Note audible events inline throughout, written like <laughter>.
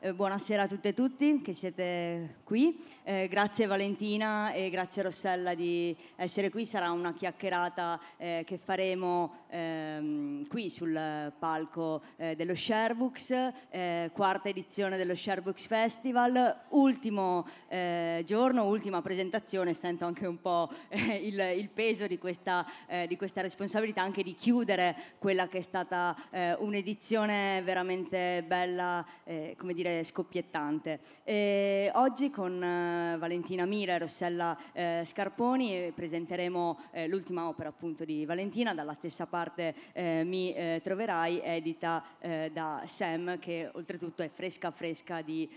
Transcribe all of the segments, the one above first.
Eh, buonasera a tutte e tutti che siete qui. Eh, grazie Valentina e grazie Rossella di essere qui. Sarà una chiacchierata eh, che faremo ehm, qui sul palco eh, dello Sherbrooks, eh, quarta edizione dello Sherbrooks Festival, ultimo giorno, ultima presentazione. Sento anche un po' il, il, peso di questa, di questa, responsabilità, anche di chiudere quella che è stata un'edizione veramente bella, come dire dire scoppiettante. E oggi con eh, Valentina Mira e Rossella eh, Scarponi presenteremo eh, l'ultima opera appunto di Valentina, dalla stessa parte Mi troverai, edita da Sam, che oltretutto è fresca fresca di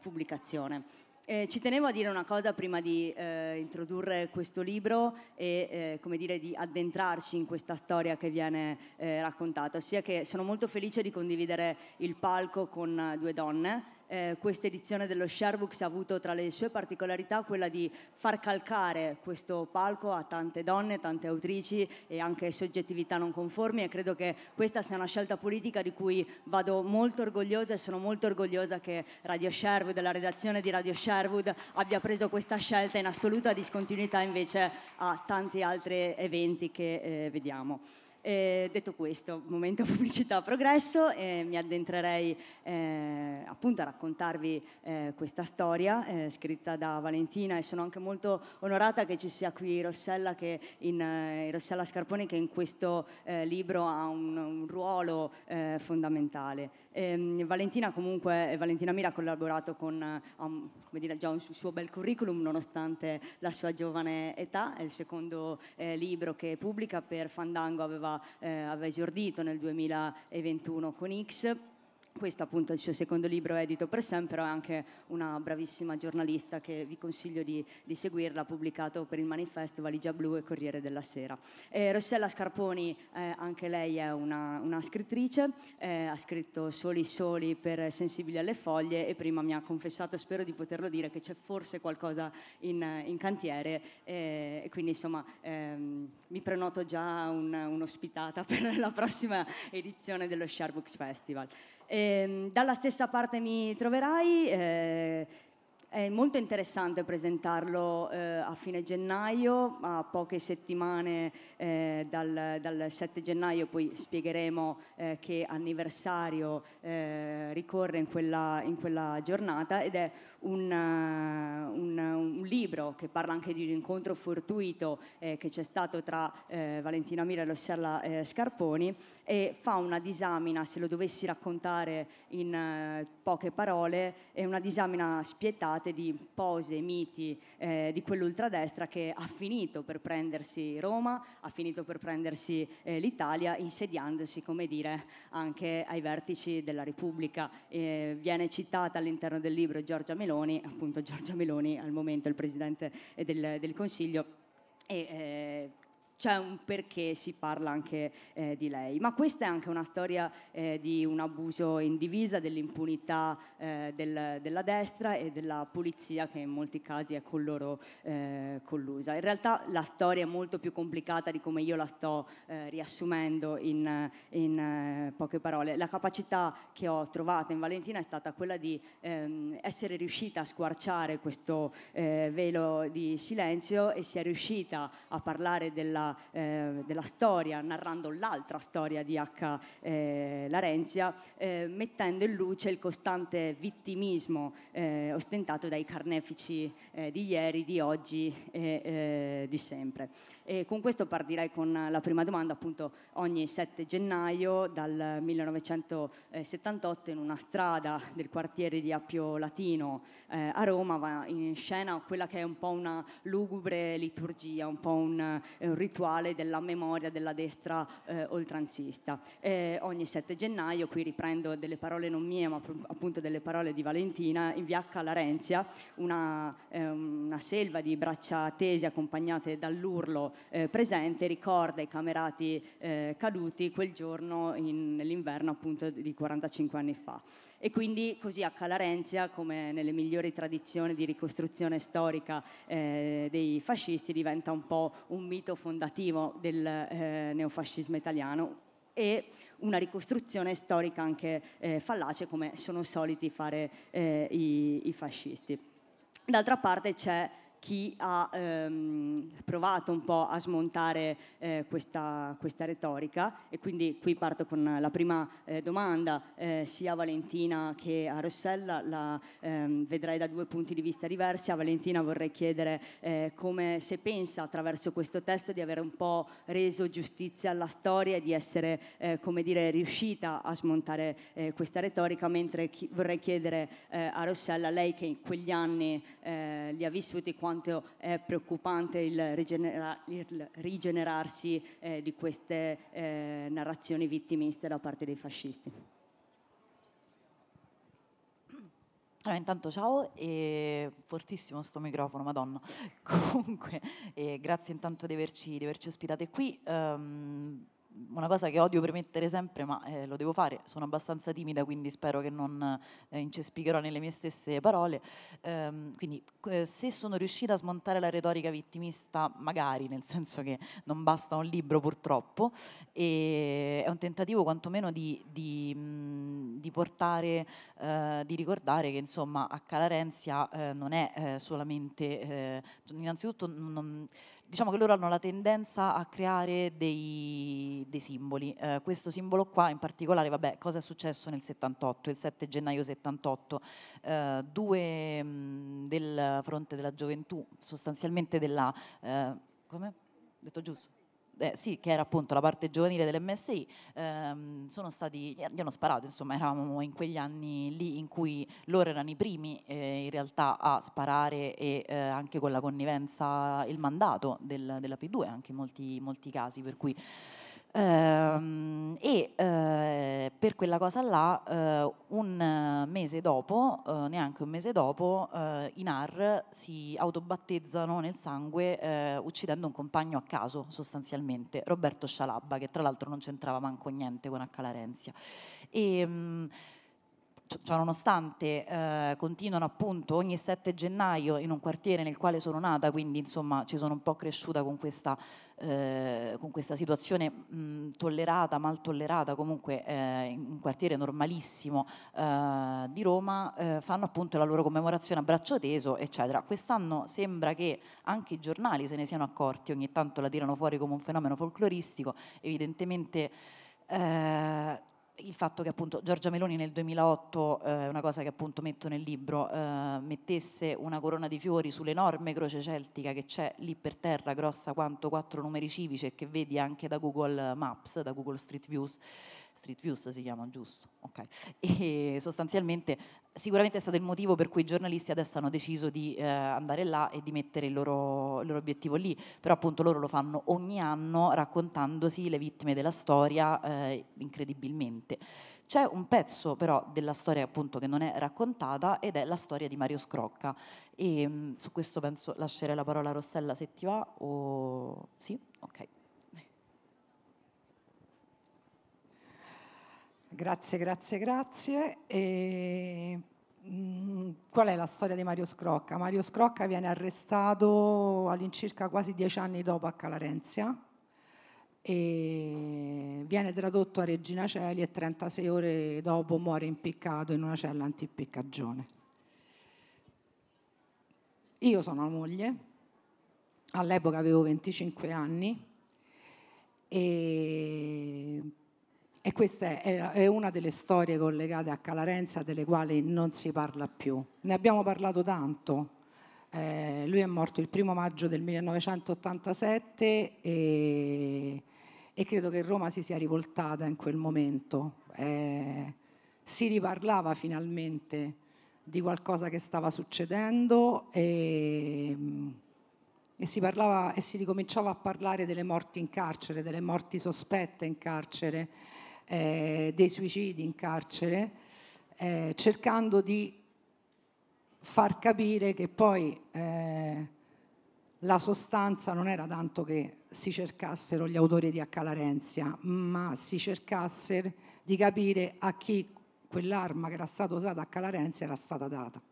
pubblicazione. Eh, ci tenevo a dire una cosa prima di eh, introdurre questo libro e eh, dire, di addentrarci in questa storia che viene eh, raccontata, ossia che sono molto felice di condividere il palco con eh, due donne eh, questa edizione dello Sharebooks ha avuto tra le sue particolarità quella di far calcare questo palco a tante donne, tante autrici e anche soggettività non conformi e credo che questa sia una scelta politica di cui vado molto orgogliosa e sono molto orgogliosa che Radio Sherwood la redazione di Radio Sherwood abbia preso questa scelta in assoluta discontinuità invece a tanti altri eventi che eh, vediamo. Eh, detto questo, momento <laughs> pubblicità progresso, eh, mi addentrerei eh, appunto a raccontarvi eh, questa storia eh, scritta da Valentina e sono anche molto onorata che ci sia qui Rossella, che in, eh, Rossella Scarponi che in questo libro ha un, un ruolo fondamentale. Ehm, Valentina comunque, Valentina Mira ha collaborato con, ha um, come dire, già un suo bel curriculum nonostante la sua giovane età, è il secondo libro che pubblica per Fandango aveva eh, aveva, esordito nel 2021 con X questo appunto è il suo secondo libro edito per sempre, però è anche una bravissima giornalista che vi consiglio di, di seguirla, ha pubblicato per il manifesto Valigia Blu e Corriere della Sera. Eh, Rossella Scarponi, eh, anche lei è una, una scrittrice, eh, ha scritto Soli Soli per Sensibili alle Foglie e prima mi ha confessato, spero di poterlo dire, che c'è forse qualcosa in, in cantiere eh, e quindi insomma ehm, mi prenoto già un, un'ospitata <laughs> per la prossima edizione dello Sharebox Festival. Eh, dalla stessa parte mi troverai, eh, è molto interessante presentarlo eh, a fine gennaio, a poche settimane eh, dal, dal, 7 gennaio, poi spiegheremo eh, che anniversario eh, ricorre in quella, in quella, giornata ed è un, un, un, libro che parla anche di un incontro fortuito che c'è stato tra Valentina Mira e Rossella Scarponi e fa una disamina, se lo dovessi raccontare in eh, poche parole, è una disamina spietata di pose, miti eh, di quell'ultradestra che ha finito per prendersi Roma, ha finito per prendersi eh, l'Italia, insediandosi, come dire, anche ai vertici della Repubblica. viene citata all'interno del libro Giorgia Meloni, appunto Giorgia Meloni al momento il Presidente eh, del, del Consiglio, e, eh, c'è un perché si parla anche eh, di lei. Ma questa è anche una storia eh, di un abuso in divisa, dell'impunità eh, del, della destra e della polizia che in molti casi è con loro eh, collusa. In realtà la storia è molto più complicata di come io la sto eh, riassumendo in, in eh, poche parole. La capacità che ho trovato in Valentina è stata quella di ehm, essere riuscita a squarciare questo velo di silenzio e si è riuscita a parlare della della, eh, della storia, narrando l'altra storia di H. Eh, Larenzia, eh, mettendo in luce il costante vittimismo eh, ostentato dai carnefici eh, di ieri, di oggi e eh, di sempre. E con questo partirei con la prima domanda, appunto ogni 7 gennaio dal 1978 in una strada del quartiere di Appio Latino eh, a Roma va in scena quella che è un po' una lugubre liturgia, un po' un, eh, un rituale della memoria della destra eh, oltranzista. Eh, ogni 7 gennaio, qui riprendo delle parole non mie ma appunto delle parole di Valentina, in via Calarenzia una, eh, una selva di braccia tese accompagnate dall'urlo eh, presente ricorda i camerati eh, caduti quel giorno in, nell'inverno appunto di 45 anni fa. E quindi così a Calarenzia, come nelle migliori tradizioni di ricostruzione storica eh, dei fascisti, diventa un po' un mito fondativo del eh, neofascismo italiano, e una ricostruzione storica anche eh, fallace come sono soliti fare eh, i, i fascisti. D'altra parte c'è chi ha ehm, provato un po' a smontare eh, questa, questa, retorica e quindi qui parto con la prima eh, domanda eh, sia a Valentina che a Rossella, la ehm, vedrai da due punti di vista diversi, a Valentina vorrei chiedere eh, come se pensa attraverso questo testo di aver un po' reso giustizia alla storia e di essere eh, come dire riuscita a smontare eh, questa retorica, mentre chi, vorrei chiedere a Rossella, lei che in quegli anni li ha vissuti quando quanto è preoccupante il, rigenera- il rigenerarsi eh, di queste eh, narrazioni vittimiste da parte dei fascisti. Allora, intanto ciao e fortissimo sto microfono, madonna. <laughs> Comunque, eh, grazie intanto di averci, di averci ospitate qui. Um, una cosa che odio premettere sempre, ma eh, lo devo fare, sono abbastanza timida, quindi spero che non eh, incespicherò nelle mie stesse parole. Ehm, quindi eh, se sono riuscita a smontare la retorica vittimista, magari, nel senso che non basta un libro purtroppo, e è un tentativo quantomeno di, di, mm, di portare, eh, di ricordare che insomma a Calarenzia eh, non è solamente, innanzitutto non, diciamo che loro hanno la tendenza a creare dei, dei simboli. Eh, questo simbolo qua in particolare, vabbè, cosa è successo nel 78, il 7 gennaio 78? Eh, due mh, mm, del fronte della gioventù, sostanzialmente della... Eh, come? Detto giusto? eh, sì, che era appunto la parte giovanile dell'MSI, ehm, sono stati, gli hanno sparato, insomma eravamo in quegli anni lì in cui loro erano i primi eh, in realtà a sparare e eh, anche con la connivenza il mandato del, della P2 anche in molti, molti casi, per cui Ehm, e eh, per quella cosa là, eh, un mese dopo, eh, neanche un mese dopo, eh, i NAR si autobattezzano nel sangue eh, uccidendo un compagno a caso sostanzialmente, Roberto Scialabba, che tra l'altro non c'entrava manco niente con Accalarenzia. E, ehm, mh, cioè, eh, continuano appunto ogni 7 gennaio in un quartiere nel quale sono nata, quindi insomma ci sono un po' cresciuta con questa eh, con questa situazione mh, tollerata, mal tollerata, comunque eh, in un quartiere normalissimo eh, di Roma, eh, fanno appunto la loro commemorazione a braccio teso, eccetera. Quest'anno sembra che anche i giornali se ne siano accorti, ogni tanto la tirano fuori come un fenomeno folcloristico, evidentemente eh, il fatto che appunto Giorgia Meloni nel 2008, eh, una cosa che appunto metto nel libro, eh, mettesse una corona di fiori sull'enorme croce celtica che c'è lì per terra, grossa quanto quattro numeri civici e che vedi anche da Google Maps, da Google Street Views, Street Views si chiamano, giusto? Okay. E sostanzialmente sicuramente è stato il motivo per cui i giornalisti adesso hanno deciso di eh, andare là e di mettere il loro, il loro, obiettivo lì, però appunto loro lo fanno ogni anno raccontandosi le vittime della storia eh, incredibilmente. C'è un pezzo però della storia appunto che non è raccontata ed è la storia di Mario Scrocca e mh, mm, su questo penso lascerei la parola a Rossella se ti va o... Sì? Ok. Grazie, grazie, grazie. E, mh, mm, qual è la storia di Mario Scrocca? Mario Scrocca viene arrestato all'incirca quasi dieci anni dopo a Calarenzia e viene tradotto a Regina Celi e 36 ore dopo muore impiccato in una cella antipiccagione. Io sono la moglie, all'epoca avevo 25 anni e e questa è, una delle storie collegate a Calarenza delle quali non si parla più. Ne abbiamo parlato tanto. Eh, lui è morto il primo maggio del 1987 e, e, credo che Roma si sia rivoltata in quel momento. Eh, si riparlava finalmente di qualcosa che stava succedendo e, e, si parlava, e si ricominciava a parlare delle morti in carcere, delle morti sospette in carcere eh, dei suicidi in carcere, eh, cercando di far capire che poi eh, la sostanza non era tanto che si cercassero gli autori di Accalarenzia, ma si cercasse di capire a chi quell'arma che era stata usata a Calarenzia era stata data.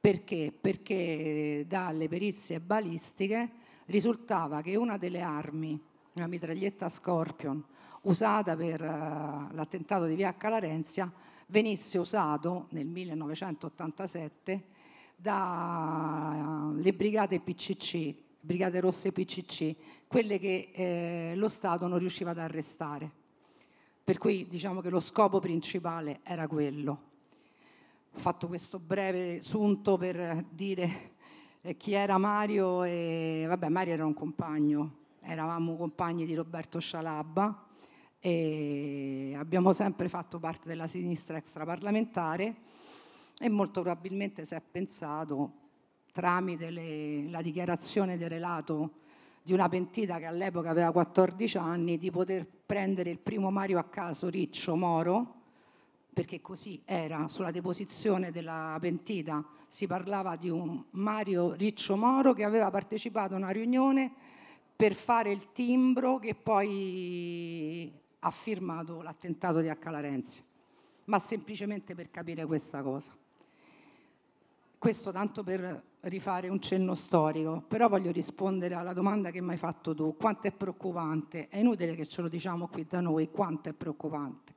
Perché? Perché dalle perizie balistiche risultava che una delle armi, una mitraglietta Scorpion, usata per eh, l'attentato di Via Calarenzia venisse usato nel 1987 dalle brigate PCC, brigate rosse PCC, quelle che eh, lo Stato non riusciva ad arrestare. Per cui diciamo che lo scopo principale era quello. Ho fatto questo breve sunto per dire eh, chi era Mario e vabbè Mario era un compagno, eravamo compagni di Roberto Scialabba e abbiamo sempre fatto parte della sinistra extraparlamentare e molto probabilmente si è pensato tramite le, la dichiarazione del relato di una pentita che all'epoca aveva 14 anni di poter prendere il primo Mario a caso Riccio Moro perché così era sulla deposizione della pentita si parlava di un Mario Riccio Moro che aveva partecipato a una riunione per fare il timbro che poi ha firmato l'attentato di Acca Larenzi, ma semplicemente per capire questa cosa. Questo tanto per rifare un cenno storico, però voglio rispondere alla domanda che mi hai fatto tu, quanto è preoccupante? È inutile che ce lo diciamo qui da noi, quanto è preoccupante?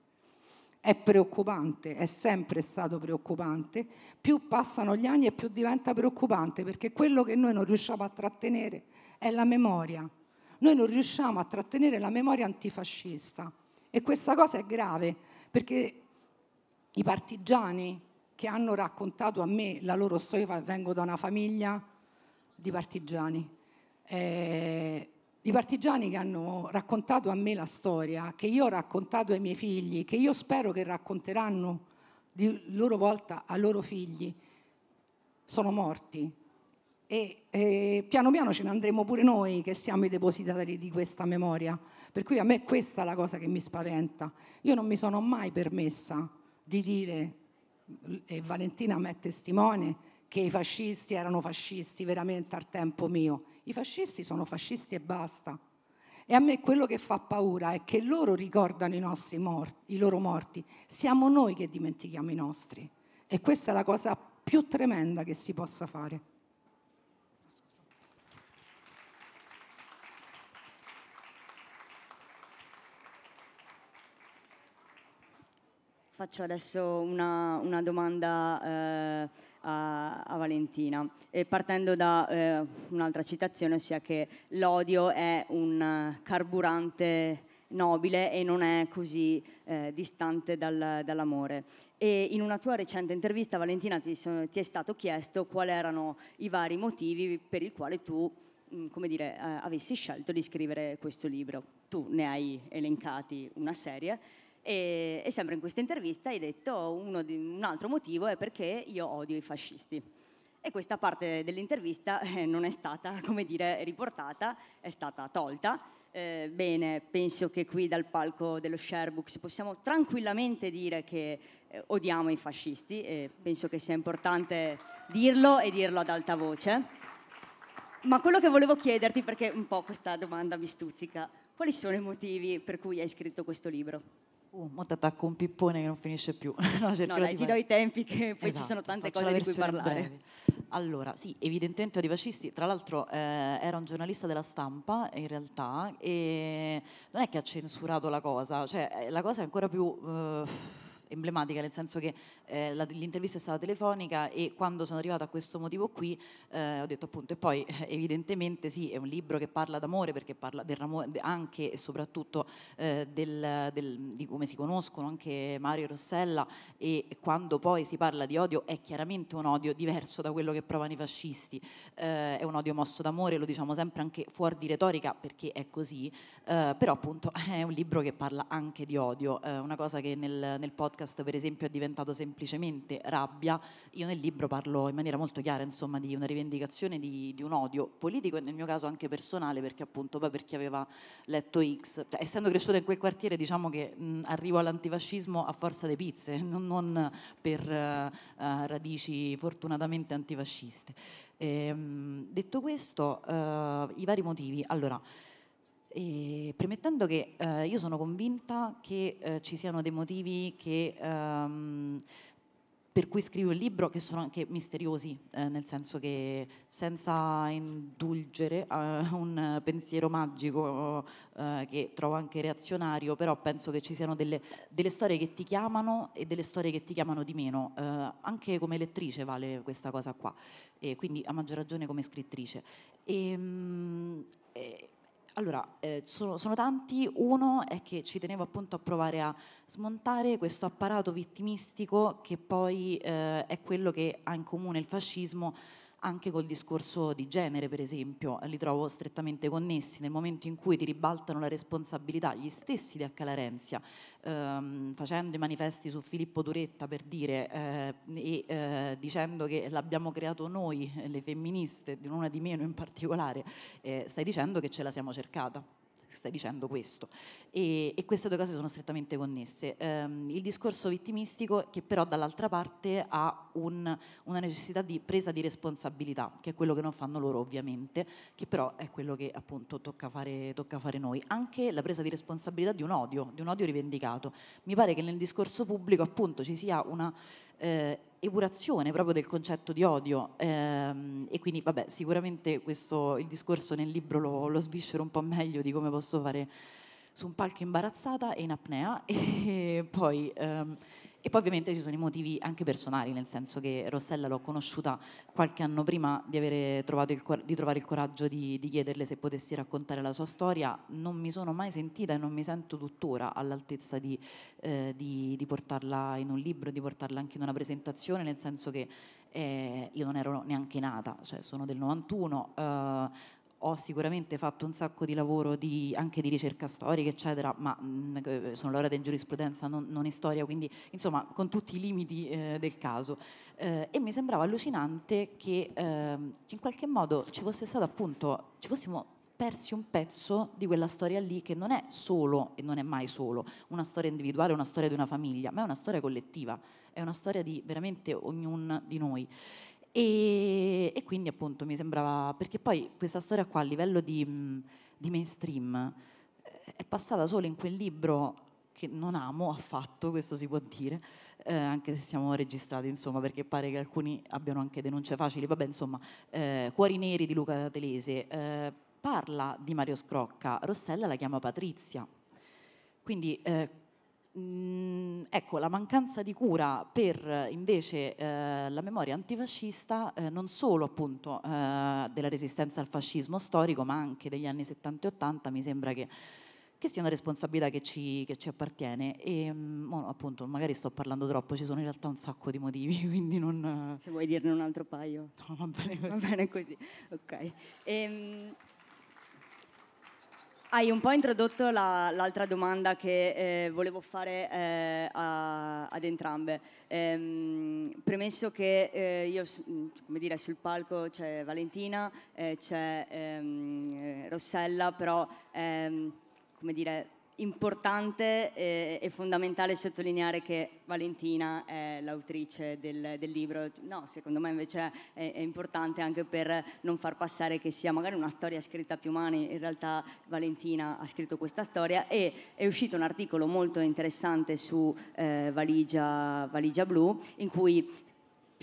È preoccupante, è sempre stato preoccupante, più passano gli anni e più diventa preoccupante perché quello che noi non riusciamo a trattenere è la memoria, noi non riusciamo a trattenere la memoria antifascista e questa cosa è grave perché i partigiani che hanno raccontato a me la loro storia, vengo da una famiglia di partigiani, eh, i partigiani che hanno raccontato a me la storia, che io ho raccontato ai miei figli, che io spero che racconteranno di loro volta a loro figli, sono morti, e eh, piano piano ce ne andremo pure noi che siamo i depositari di questa memoria. Per cui a me questa è la cosa che mi spaventa. Io non mi sono mai permessa di dire, e Valentina me è testimone, che i fascisti erano fascisti veramente al tempo mio. I fascisti sono fascisti e basta. E a me quello che fa paura è che loro ricordano i, nostri morti, i loro morti, siamo noi che dimentichiamo i nostri. E questa è la cosa più tremenda che si possa fare. Faccio adesso una, una domanda eh, a, a, Valentina, e partendo da eh, un'altra citazione, ossia che l'odio è un carburante nobile e non è così eh, distante dal, dall'amore. E in una tua recente intervista, Valentina, ti, ti è stato chiesto quali erano i vari motivi per i quali tu mm, come dire, eh, avessi scelto di scrivere questo libro. Tu ne hai elencati una serie e, e sempre in questa intervista hai detto di, un altro motivo è perché io odio i fascisti. E questa parte dell'intervista <laughs> eh, non è stata, <laughs> come dire, riportata, è stata tolta. Eh, bene, penso che qui dal palco dello Sherbrooks possiamo tranquillamente dire che eh, odiamo i fascisti e penso che sia importante dirlo e dirlo ad alta voce. Ma quello che volevo chiederti, perché un po' questa domanda mi stuzzica, quali sono i motivi per cui hai scritto questo libro? Uh, mo t'attacco un pippone che non finisce più. <laughs> no, no dai, ti do i tempi che poi esatto, ci sono tante cose di cui parlare. Breve. Allora, sì, evidentemente Odio Fascisti, tra l'altro eh, era un giornalista della stampa in realtà e non è che ha censurato la cosa, cioè eh, la cosa è ancora più... Eh, emblematica, nel senso che eh, la, l'intervista è stata telefonica e quando sono arrivata a questo motivo qui eh, ho detto appunto e poi <laughs> evidentemente sì è un libro che parla d'amore perché parla del ramo, anche e soprattutto eh, del, del, di come si conoscono anche Mario e Rossella e quando poi si parla di odio è chiaramente un odio diverso da quello che provano i fascisti, eh, è un odio mosso d'amore, lo diciamo sempre anche fuori di retorica perché è così, eh, però appunto <laughs> è un libro che parla anche di odio, eh, una cosa che nel, nel podcast podcast per esempio è diventato semplicemente rabbia, io nel libro parlo in maniera molto chiara insomma, di una rivendicazione di, di, un odio politico e nel mio caso anche personale perché appunto poi per chi aveva letto X, cioè, essendo cresciuta in quel quartiere diciamo che mh, arrivo all'antifascismo a forza di pizze, <laughs> non, non per uh, radici fortunatamente antifasciste. E, ehm, mh, detto questo, uh, i vari motivi. Allora, e premettendo che eh, io sono convinta che eh, ci siano dei motivi che, ehm, per cui scrivo il libro che sono anche misteriosi, eh, nel senso che senza indulgere eh, a <laughs> un pensiero magico eh, che trovo anche reazionario, però penso che ci siano delle, delle, storie che ti chiamano e delle storie che ti chiamano di meno. Eh, anche come lettrice vale questa cosa qua, e quindi a maggior ragione come scrittrice. E, ehm, mh, e, allora, eh, sono, sono, tanti. Uno è che ci tenevo appunto a provare a smontare questo apparato vittimistico che poi eh, è quello che ha in comune il fascismo anche col discorso di genere, per esempio, li trovo strettamente connessi. Nel momento in cui ti ribaltano la responsabilità gli stessi di Accalarenzia, ehm, facendo i manifesti su Filippo Duretta per dire eh, e eh, dicendo che l'abbiamo creato noi, le femministe, di una di meno in particolare, eh, stai dicendo che ce la siamo cercata stai dicendo questo. E, e queste due cose sono strettamente connesse. Um, il discorso vittimistico che però dall'altra parte ha un, una necessità di presa di responsabilità, che è quello che non fanno loro ovviamente, che però è quello che appunto tocca fare, tocca fare noi. Anche la presa di responsabilità di un odio, di un odio rivendicato. Mi pare che nel discorso pubblico appunto ci sia una eh, epurazione proprio del concetto di odio ehm, e quindi vabbè sicuramente questo, il discorso nel libro lo, lo sviscero un po' meglio di come posso fare su un palco imbarazzata e in apnea <laughs> e poi ehm, e poi ovviamente ci sono i motivi anche personali, nel senso che Rossella l'ho conosciuta qualche anno prima di, il, di trovare il coraggio di, di, chiederle se potessi raccontare la sua storia. Non mi sono mai sentita e non mi sento tuttora all'altezza di, eh, di, di portarla in un libro, di portarla anche in una presentazione, nel senso che eh, io non ero neanche nata, cioè sono del 91, eh, ho sicuramente fatto un sacco di lavoro di, anche di ricerca storica, eccetera, ma mh, mm, eh, sono laureata in giurisprudenza, non, non, in storia, quindi insomma con tutti i limiti eh, del caso. Eh, e mi sembrava allucinante che eh, in qualche modo ci fosse stato appunto, ci fossimo persi un pezzo di quella storia lì che non è solo e non è mai solo una storia individuale, una storia di una famiglia, ma è una storia collettiva, è una storia di veramente ognuno di noi. E, e, quindi appunto mi sembrava, perché poi questa storia qua a livello di, di mainstream eh, è passata solo in quel libro che non amo affatto, questo si può dire, eh, anche se siamo registrati, insomma, perché pare che alcuni abbiano anche denunce facili. Vabbè, insomma, eh, Cuori Neri di Luca Telese eh, parla di Mario Scrocca, Rossella la chiama Patrizia. Quindi eh, Mm, ecco, la mancanza di cura per invece eh, la memoria antifascista eh, non solo appunto eh, della resistenza al fascismo storico, ma anche degli anni 70 e 80 mi sembra che, che sia una responsabilità che ci, che ci appartiene. E bueno, mm, appunto, magari sto parlando troppo, ci sono in realtà un sacco di motivi, <laughs> quindi non... Se vuoi dirne un altro paio. No, va bene così. Va bene così, ok. Ehm hai un po' introdotto la, l'altra domanda che eh, volevo fare eh, a, ad entrambe. Ehm, premesso che eh, io, mm, come dire, sul palco c'è Valentina, eh, c'è ehm, Rossella, però, ehm, come dire, importante e, eh, e, fondamentale sottolineare che Valentina è l'autrice del, del libro. No, secondo me invece è, è, importante anche per non far passare che sia magari una storia scritta più mani. In realtà Valentina ha scritto questa storia e è uscito un articolo molto interessante su eh, valigia, valigia, Blu in cui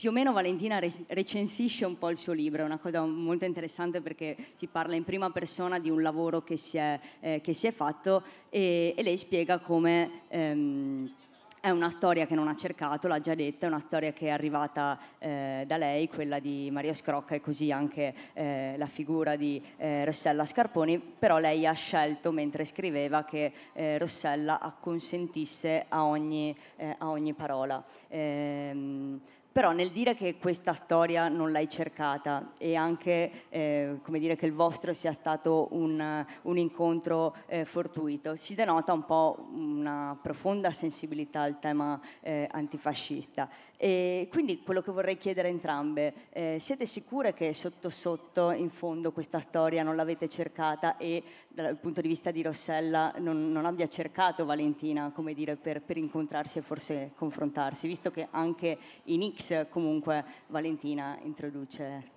più o meno Valentina recensisce un po' il suo libro, è una cosa molto interessante perché si parla in prima persona di un lavoro che si è, eh, che si è fatto e, e, lei spiega come... Ehm, è una storia che non ha cercato, l'ha già detta, è una storia che è arrivata eh, da lei, quella di Maria Scrocca e così anche eh, la figura di eh, Rossella Scarponi, però lei ha scelto mentre scriveva che eh, Rossella acconsentisse a ogni, eh, a ogni parola. Ehm, però nel dire che questa storia non l'hai cercata e anche eh, dire, che il vostro sia stato un, un incontro eh, fortuito, si denota un po' una profonda sensibilità al tema eh, antifascista. E quindi quello che vorrei chiedere a entrambe, eh, siete sicure che sotto sotto in fondo questa storia non l'avete cercata e dal punto di vista di Rossella non, non abbia cercato Valentina come dire, per, per, incontrarsi e forse confrontarsi, visto che anche in X comunque Valentina introduce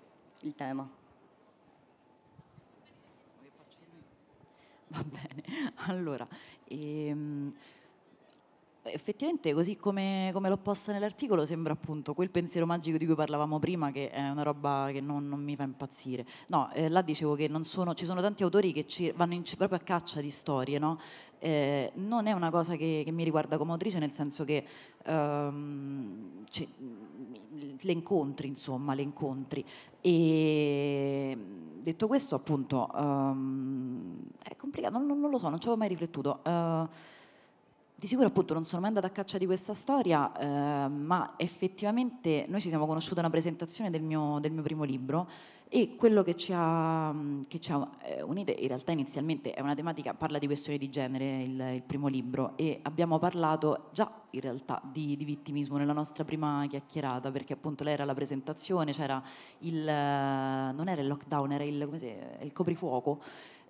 il tema? Va bene, allora... Ehm effettivamente così come, come l'ho posta nell'articolo sembra appunto quel pensiero magico di cui parlavamo prima che è una roba che non, non mi fa impazzire. No, eh, là dicevo che non sono, ci sono tanti autori che ci, vanno in, proprio a caccia di storie, no? Eh, non è una cosa che, che, mi riguarda come autrice, nel senso che ehm, le incontri, insomma, le incontri. E detto questo, appunto, ehm, è complicato, non, non, lo so, non ci avevo mai riflettuto. Eh, di sicuro appunto non sono mai andata a caccia di questa storia, eh, ma effettivamente noi ci siamo conosciuti a una presentazione del mio, del mio, primo libro e quello che ci ha, che ci ha eh, unite in realtà inizialmente è una tematica, parla di questioni di genere il, il primo libro e abbiamo parlato già in realtà di, di, vittimismo nella nostra prima chiacchierata perché appunto lei era la presentazione, c'era il, eh, non era il lockdown, era il, il coprifuoco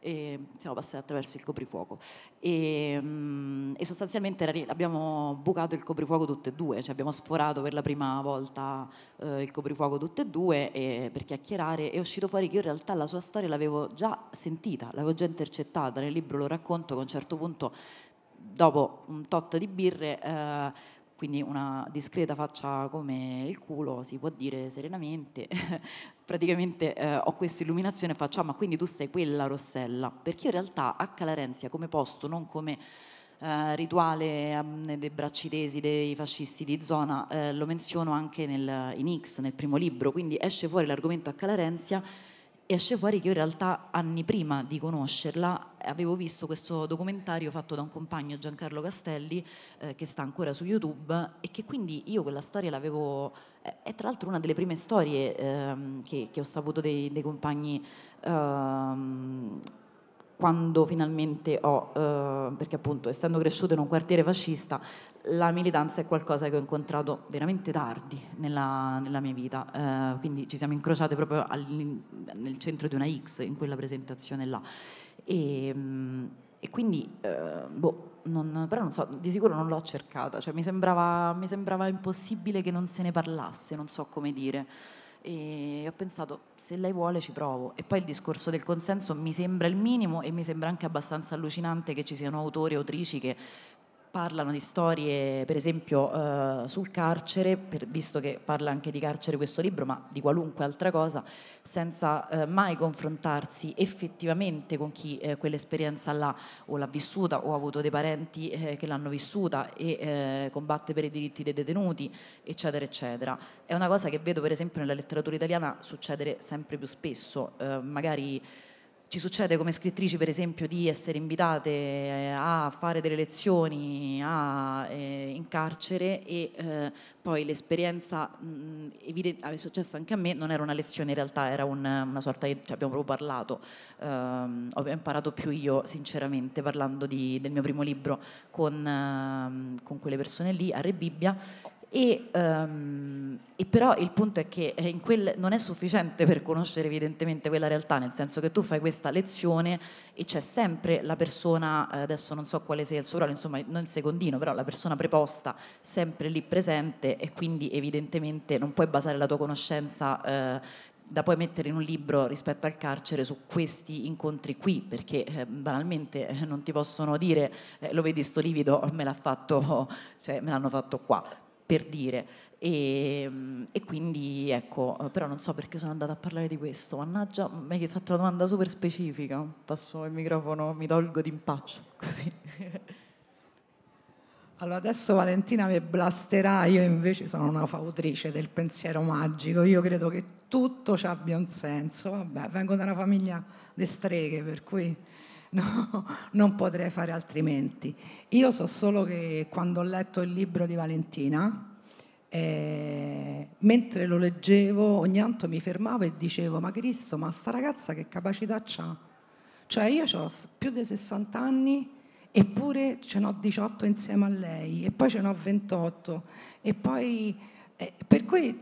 e siamo passati attraverso il coprifuoco. E, mm, e sostanzialmente abbiamo bucato il coprifuoco tutte e due, cioè abbiamo sforato per la prima volta eh, il coprifuoco tutte e due e, per chiacchierare e è uscito fuori che io in realtà la sua storia l'avevo già sentita, l'avevo già intercettata, nel libro lo racconto che a un certo punto dopo un tot di birre... Eh, quindi una discreta faccia come il culo si può dire serenamente, <laughs> praticamente eh, ho questa illuminazione e faccio, ah, ma quindi tu sei quella Rossella, perché in realtà a Calarenzia come posto, non come eh, rituale um, dei bracci tesi dei fascisti di zona, eh, lo menziono anche nel, in X, nel primo libro, quindi esce fuori l'argomento a Calarenzia e esce fuori che io in realtà anni prima di conoscerla eh, avevo visto questo documentario fatto da un compagno Giancarlo Castelli eh, che sta ancora su YouTube e che quindi io quella storia l'avevo, eh, è tra l'altro una delle prime storie eh, che, che, ho saputo dei, dei compagni ehm, quando finalmente ho, eh, perché appunto essendo cresciuto in un quartiere fascista, la militanza è qualcosa che ho incontrato veramente tardi nella, nella mia vita, eh, quindi ci siamo incrociate proprio al, nel centro di una X, in quella presentazione là. E, mm, e quindi, eh, boh, non, però non so, di sicuro non l'ho cercata, cioè mi sembrava, mi sembrava impossibile che non se ne parlasse, non so come dire e ho pensato se lei vuole ci provo e poi il discorso del consenso mi sembra il minimo e mi sembra anche abbastanza allucinante che ci siano autori e autrici che parlano di storie, per esempio, eh, sul carcere, per, visto che parla anche di carcere questo libro, ma di qualunque altra cosa, senza eh, mai confrontarsi effettivamente con chi eh, quell'esperienza l'ha o l'ha vissuta o ha avuto dei parenti eh, che l'hanno vissuta e eh, combatte per i diritti dei detenuti, eccetera, eccetera. È una cosa che vedo, per esempio, nella letteratura italiana succedere sempre più spesso, eh, magari ci succede come scrittrici, per esempio, di essere invitate eh, a fare delle lezioni a, eh, in carcere e eh, poi l'esperienza mh, mm, evidente, è successa anche a me, non era una lezione in realtà, era un, una sorta di, cioè abbiamo proprio parlato, ehm, ho imparato più io sinceramente parlando di, del mio primo libro con, ehm, con quelle persone lì a Re Bibbia. E, um, e però il punto è che eh, quel, non è sufficiente per conoscere evidentemente quella realtà, nel senso che tu fai questa lezione e c'è sempre la persona, eh, adesso non so quale sia il suo ruolo, insomma non il secondino, però la persona preposta sempre lì presente e quindi evidentemente non puoi basare la tua conoscenza eh, da poi mettere in un libro rispetto al carcere su questi incontri qui, perché eh, banalmente eh, non ti possono dire eh, lo vedi sto livido, me, l'ha fatto, <laughs> cioè, me l'hanno fatto qua per dire. E, ehm, e, quindi ecco, eh, però non so perché sono andata a parlare di questo, mannaggia, mi hai fatto una domanda super specifica, passo il microfono, mi tolgo d'impaccio <laughs> così. Allora adesso Valentina mi blasterà, io invece sono una fautrice del pensiero magico, io credo che tutto ci abbia un senso, vabbè, vengo da una famiglia di streghe per cui no, non potrei fare altrimenti. Io so solo che quando ho letto il libro di Valentina, eh, mentre lo leggevo ogni tanto mi fermavo e dicevo ma Cristo ma sta ragazza che capacità c'ha cioè io ho più di 60 anni eppure ce n'ho 18 insieme a lei e poi ce n'ho 28 e poi eh, per cui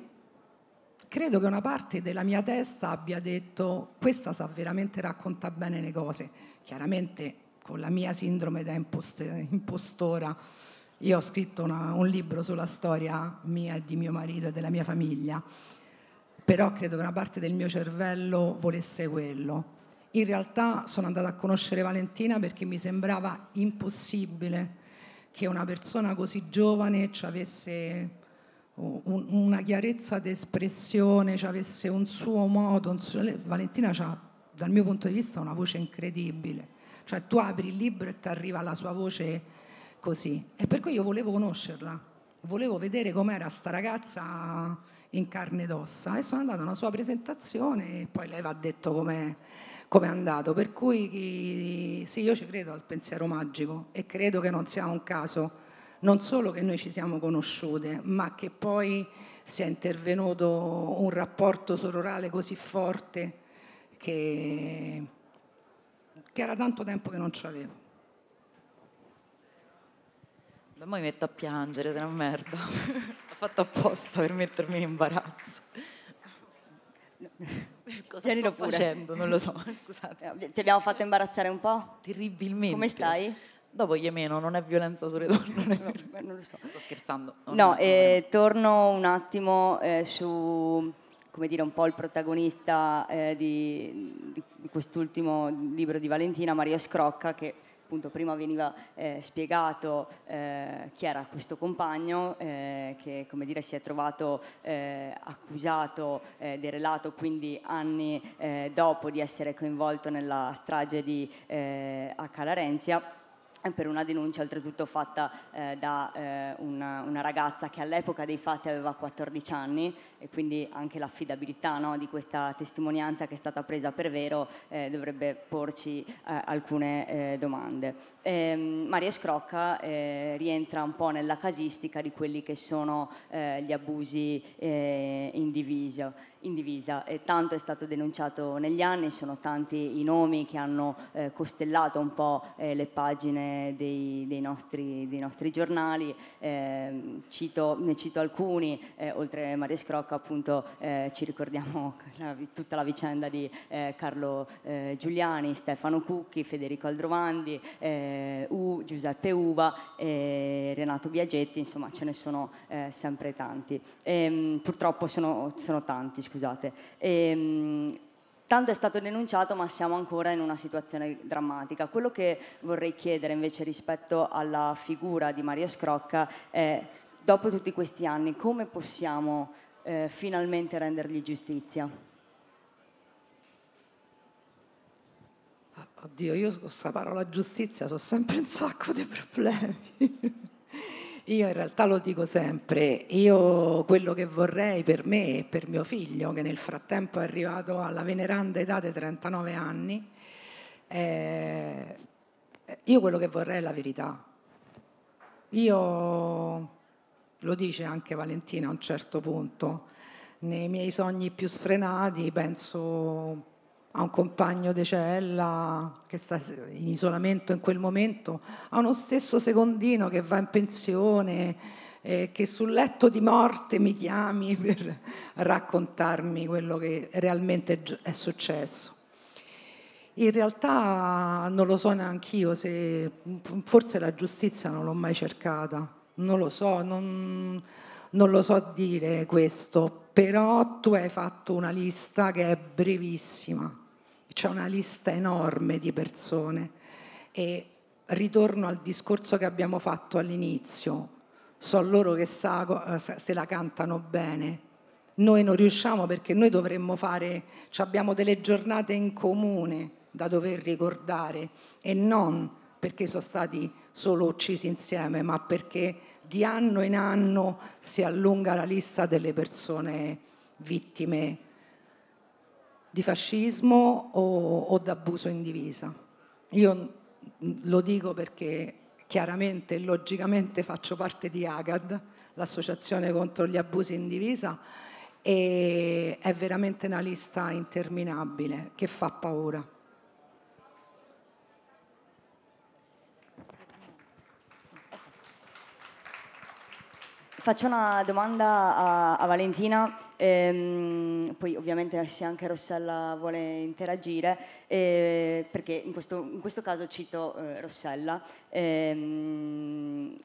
credo che una parte della mia testa abbia detto questa sa veramente raccontare bene le cose chiaramente con la mia sindrome da impostora, io ho scritto una, un libro sulla storia mia e di mio marito e della mia famiglia, però credo che una parte del mio cervello volesse quello. In realtà sono andata a conoscere Valentina perché mi sembrava impossibile che una persona così giovane ci avesse un, una chiarezza d'espressione, ci avesse un suo modo. Un suo... Valentina ha dal mio punto di vista, una voce incredibile. Cioè tu apri il libro e ti arriva la sua voce così. E per cui io volevo conoscerla, volevo vedere com'era sta ragazza in carne ed ossa. E sono andata a una sua presentazione e poi lei va detto com'è come andato. Per cui sì, io ci credo al pensiero magico e credo che non sia un caso non solo che noi ci siamo conosciute, ma che poi sia intervenuto un rapporto sororale così forte che, che era tanto tempo che non ce l'avevo. Beh, mi metto a piangere, sei una merda. <laughs> L'ho fatto apposta per mettermi in imbarazzo. <laughs> Cosa Tienilo sto pure. facendo? Non lo so, <laughs> scusate. Eh, ti abbiamo fatto imbarazzare un po'? Terribilmente. Come stai? Dopo gli Yemeno, non è violenza sulle donne. No, non lo so. Sto scherzando. No, no eh, torno un attimo eh, su come dire, un po' il protagonista eh, di, di quest'ultimo libro di Valentina, Maria Scrocca, che appunto prima veniva eh, spiegato eh, chi era questo compagno eh, che come dire si è trovato eh, accusato eh, del relato quindi anni eh, dopo di essere coinvolto nella strage di, a Calarenzia per una denuncia oltretutto fatta eh, da eh, una, una, ragazza che all'epoca dei fatti aveva 14 anni e quindi anche l'affidabilità no, di questa testimonianza che è stata presa per vero eh, dovrebbe porci eh, alcune eh, domande. Ehm, Maria Scrocca eh, rientra un po' nella casistica di quelli che sono gli abusi in divisa in divisa e tanto è stato denunciato negli anni, sono tanti i nomi che hanno eh, costellato un po' eh, le pagine dei, dei, nostri, dei nostri, giornali, eh, cito, ne cito alcuni, eh, oltre a Maria Scrocca appunto eh, ci ricordiamo <laughs> la, tutta la vicenda di eh, Carlo Giuliani, Stefano Cucchi, Federico Aldrovandi, U, Giuseppe Uva, Renato Biagetti, insomma ce ne sono sempre tanti. E, ehm, purtroppo sono, sono tanti scusate. E, ehm, tanto è stato denunciato, ma siamo ancora in una situazione drammatica. Quello che vorrei chiedere invece rispetto alla figura di Maria Scrocca è, dopo tutti questi anni, come possiamo eh, finalmente rendergli giustizia? Ah, oddio, io con questa parola giustizia ho sempre un sacco di problemi. <laughs> Io in realtà lo dico sempre, io quello che vorrei per me e per mio figlio, che nel frattempo è arrivato alla veneranda età di 39 anni, eh, io quello che vorrei è la verità. Io, lo dice anche Valentina a un certo punto, nei miei sogni più sfrenati penso a un compagno de cella che sta in isolamento in quel momento, a uno stesso secondino che va in pensione, eh, che sul letto di morte mi chiami <laughs> per raccontarmi quello che realmente è successo. In realtà non lo so neanche io, forse la giustizia non l'ho mai cercata, non lo so, non, non lo so dire questo, però tu hai fatto una lista che è brevissima c'è una lista enorme di persone e ritorno al discorso che abbiamo fatto all'inizio, so loro che sa, eh, se la cantano bene. Noi non riusciamo perché noi dovremmo fare, abbiamo delle giornate in comune da dover ricordare e non perché sono stati solo uccisi insieme, ma perché di anno in anno si allunga la lista delle persone vittime di fascismo o, o d'abuso in divisa. Io lo dico perché chiaramente e logicamente faccio parte di AGAD, l'associazione contro gli abusi in divisa, e è veramente una lista interminabile che fa paura. Faccio una domanda a, a Valentina Ehm, poi ovviamente se anche Rossella vuole interagire, eh, perché in questo, in questo, caso cito eh, Rossella, ehm,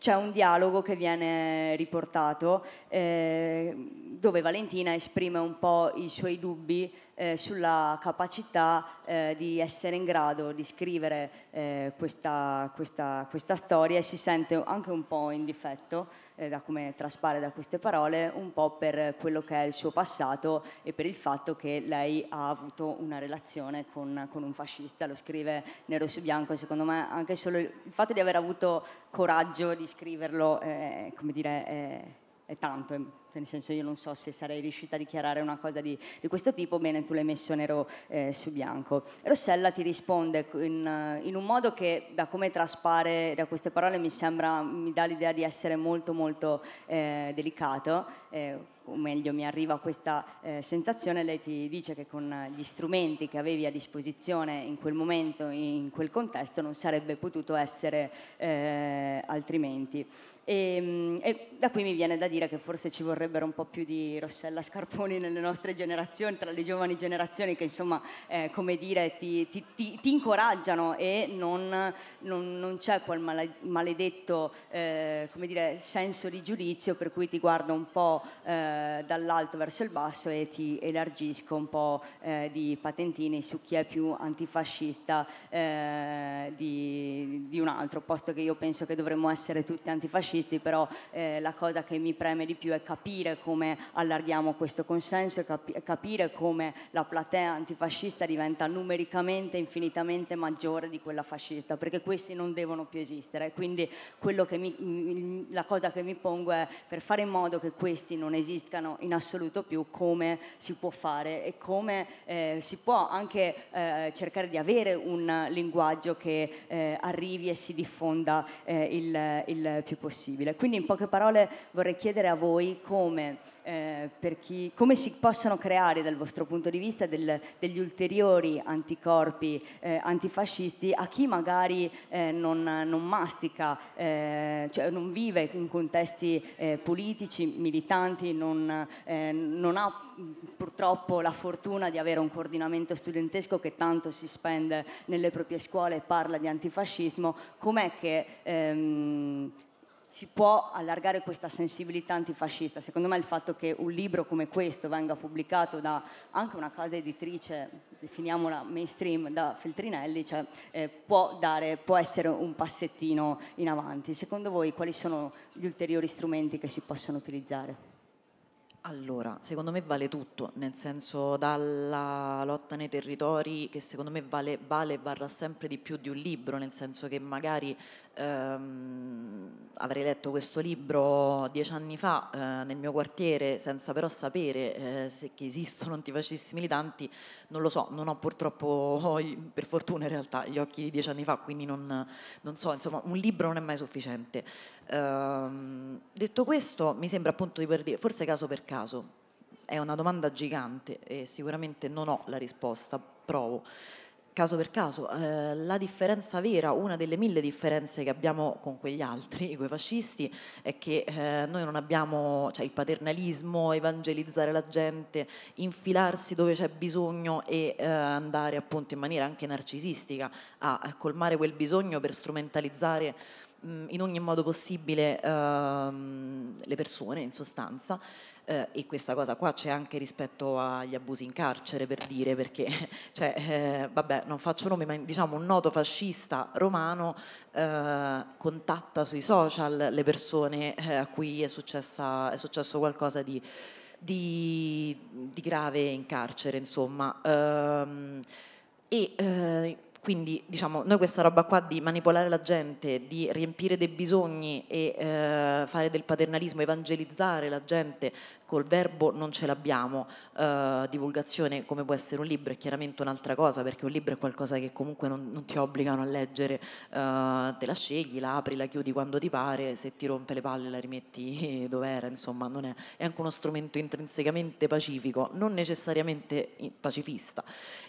c'è un dialogo che viene riportato eh, dove Valentina esprime un po' i suoi dubbi eh, sulla capacità eh, di essere in grado di scrivere eh, questa, questa, questa, storia e si sente anche un po' in difetto, eh, da come traspare da queste parole, un po' per quello che è il suo passato e per il fatto che lei ha avuto una relazione con, con un fascista, lo scrive nero su bianco, secondo me anche solo il fatto di aver avuto coraggio di scriverlo, eh, come dire eh, è tanto, eh, cioè, nel senso io non so se sarei riuscita a dichiarare una cosa di, di questo tipo, bene tu l'hai messo nero eh, su bianco. Rossella ti risponde in, eh, in, un modo che da come traspare da queste parole mi sembra, mi dà l'idea di essere molto molto eh, delicato, eh, o meglio mi arriva questa eh, sensazione, lei ti dice che con gli strumenti che avevi a disposizione in quel momento, in quel contesto, non sarebbe potuto essere eh, altrimenti. E, ehm, e, da qui mi viene da dire che forse ci vorrebbero un po' più di Rossella Scarponi nelle nostre generazioni, tra le giovani generazioni che insomma, eh, come dire, ti, ti, ti, ti incoraggiano e non, non, non, c'è quel maledetto eh, dire, senso di giudizio per cui ti guardo un po' eh, dall'alto verso il basso e ti elargisco un po' eh, di patentini su chi è più antifascista eh, di, di un altro, posto che io penso che dovremmo essere tutti antifascisti fascisti, però eh, la cosa che mi preme di più è capire come allarghiamo questo consenso, capi- capire come la platea antifascista diventa numericamente infinitamente maggiore di quella fascista, perché questi non devono più esistere. Quindi mi, mi, la cosa che mi pongo è per fare in modo che questi non esistano in assoluto più, come si può fare e come eh, si può anche eh, cercare di avere un linguaggio che eh, arrivi e si diffonda eh, il, il più possibile possibile. Quindi in poche parole vorrei chiedere a voi come, eh, chi, come si possono creare dal vostro punto di vista del, degli ulteriori anticorpi eh, antifascisti a chi magari eh, non, non, mastica, eh, cioè non vive in contesti eh, politici, militanti, non, eh, non ha purtroppo la fortuna di avere un coordinamento studentesco che tanto si spende nelle proprie scuole e parla di antifascismo, com'è che ehm, si può allargare questa sensibilità antifascista. Secondo me il fatto che un libro come questo venga pubblicato da anche una casa editrice, definiamola mainstream, da Feltrinelli, cioè, eh, può, dare, può essere un passettino in avanti. Secondo voi quali sono gli ulteriori strumenti che si possono utilizzare? Allora, secondo me vale tutto, nel senso dalla lotta nei territori che secondo me vale, vale varrà sempre di più di un libro, nel senso che magari ehm, avrei letto questo libro dieci anni fa eh, nel mio quartiere senza però sapere eh, se che esistono antifascisti militanti, non lo so, non ho purtroppo, per fortuna in realtà, gli occhi di dieci anni fa, quindi non, non so, insomma un libro non è mai sufficiente. Ehm, detto questo, mi sembra appunto di poter dire, forse caso per caso, è una domanda gigante e sicuramente non ho la risposta, provo. Caso per caso, eh, la differenza vera, una delle mille differenze che abbiamo con quegli altri, con <laughs> i fascisti, è che eh, noi non abbiamo cioè, il paternalismo, evangelizzare la gente, infilarsi dove c'è bisogno e eh, andare appunto in maniera anche narcisistica a colmare quel bisogno per strumentalizzare in ogni modo possibile ehm, le persone in sostanza eh, e questa cosa qua c'è anche rispetto agli abusi in carcere per dire perché <laughs> cioè, eh, vabbè non faccio nome ma diciamo un noto fascista romano eh, contatta sui social le persone eh, a cui è, successa, è successo qualcosa di, di, di grave in carcere insomma ehm, e eh, quindi diciamo, noi questa roba qua di manipolare la gente, di riempire dei bisogni e eh, fare del paternalismo, evangelizzare la gente col verbo non ce l'abbiamo, eh, divulgazione come può essere un libro è chiaramente un'altra cosa perché un libro è qualcosa che comunque non, non ti obbligano a leggere, eh, te la scegli, la apri, la chiudi quando ti pare, se ti rompe le palle la rimetti <laughs> dove era, insomma è, è, anche uno strumento intrinsecamente pacifico, non necessariamente pacifista.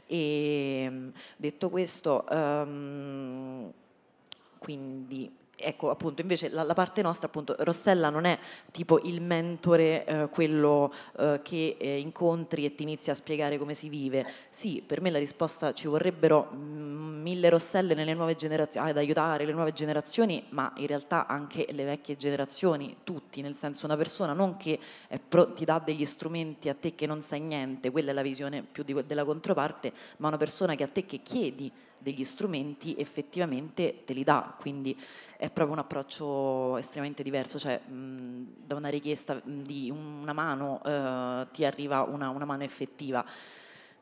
E mm, detto questo, ehm, quindi ecco appunto invece la, la, parte nostra appunto Rossella non è tipo il mentore eh, quello eh, che eh, incontri e ti inizia a spiegare come si vive sì per me la risposta ci vorrebbero mm, mille Rosselle nelle nuove generazioni ad aiutare le nuove generazioni ma in realtà anche le vecchie generazioni tutti nel senso una persona non che pro, ti dà degli strumenti a te che non sai niente quella è la visione più di, della controparte ma una persona che a te che chiedi degli strumenti effettivamente te li dà, quindi è proprio un approccio estremamente diverso, cioè mh, da una richiesta di una mano eh, ti arriva una, una mano effettiva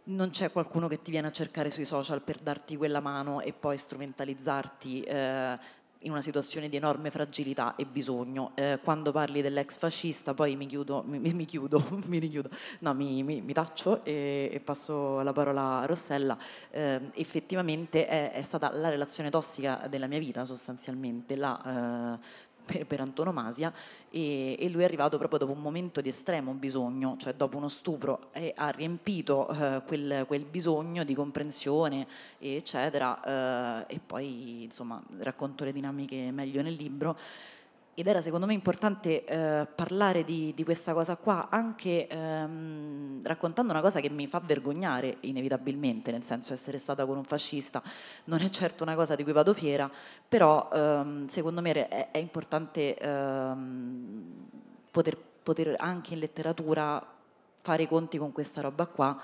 non c'è qualcuno che ti viene a cercare sui social per darti quella mano e poi strumentalizzarti eh, in una situazione di enorme fragilità e bisogno. Eh, quando parli dell'ex fascista, poi mi chiudo, mi, mi chiudo, <laughs> mi richiudo, no, mi, mi, mi taccio e, e, passo la parola a Rossella. Eh, effettivamente è, è, stata la relazione tossica della mia vita, sostanzialmente, la eh, per, per antonomasia e, e, lui è arrivato proprio dopo un momento di estremo bisogno, cioè dopo uno stupro e ha riempito eh, quel, quel, bisogno di comprensione eccetera eh, e poi insomma racconto le dinamiche meglio nel libro ed era secondo me importante eh, parlare di, di, questa cosa qua anche ehm, raccontando una cosa che mi fa vergognare inevitabilmente, nel senso essere stata con un fascista non è certo una cosa di cui vado fiera, però ehm, secondo me è, è importante ehm, poter, poter anche in letteratura fare i conti con questa roba qua